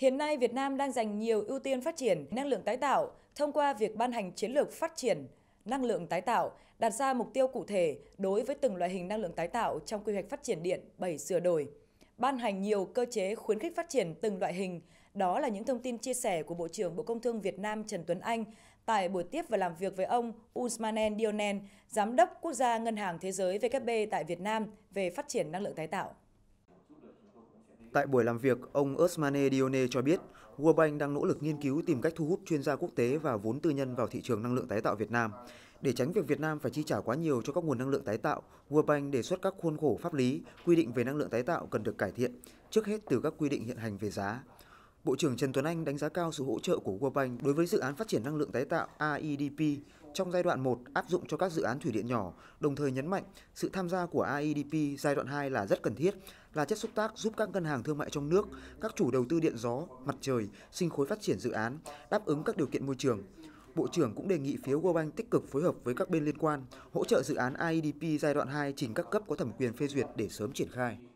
Hiện nay, Việt Nam đang dành nhiều ưu tiên phát triển năng lượng tái tạo thông qua việc ban hành chiến lược phát triển năng lượng tái tạo, đặt ra mục tiêu cụ thể đối với từng loại hình năng lượng tái tạo trong quy hoạch phát triển điện 7 sửa đổi. Ban hành nhiều cơ chế khuyến khích phát triển từng loại hình, đó là những thông tin chia sẻ của Bộ trưởng Bộ Công Thương Việt Nam Trần Tuấn Anh tại buổi tiếp và làm việc với ông Usmanen Dionen, Giám đốc Quốc gia Ngân hàng Thế giới WB tại Việt Nam về phát triển năng lượng tái tạo. Tại buổi làm việc, ông Osmane Dione cho biết World Bank đang nỗ lực nghiên cứu tìm cách thu hút chuyên gia quốc tế và vốn tư nhân vào thị trường năng lượng tái tạo Việt Nam. Để tránh việc Việt Nam phải chi trả quá nhiều cho các nguồn năng lượng tái tạo, World Bank đề xuất các khuôn khổ pháp lý, quy định về năng lượng tái tạo cần được cải thiện, trước hết từ các quy định hiện hành về giá. Bộ trưởng Trần Tuấn Anh đánh giá cao sự hỗ trợ của World Bank đối với dự án phát triển năng lượng tái tạo AEDP trong giai đoạn 1 áp dụng cho các dự án thủy điện nhỏ, đồng thời nhấn mạnh sự tham gia của AIDP e giai đoạn 2 là rất cần thiết, là chất xúc tác giúp các ngân hàng thương mại trong nước, các chủ đầu tư điện gió, mặt trời, sinh khối phát triển dự án, đáp ứng các điều kiện môi trường. Bộ trưởng cũng đề nghị phía World Bank tích cực phối hợp với các bên liên quan, hỗ trợ dự án AIDP e giai đoạn 2 trình các cấp có thẩm quyền phê duyệt để sớm triển khai.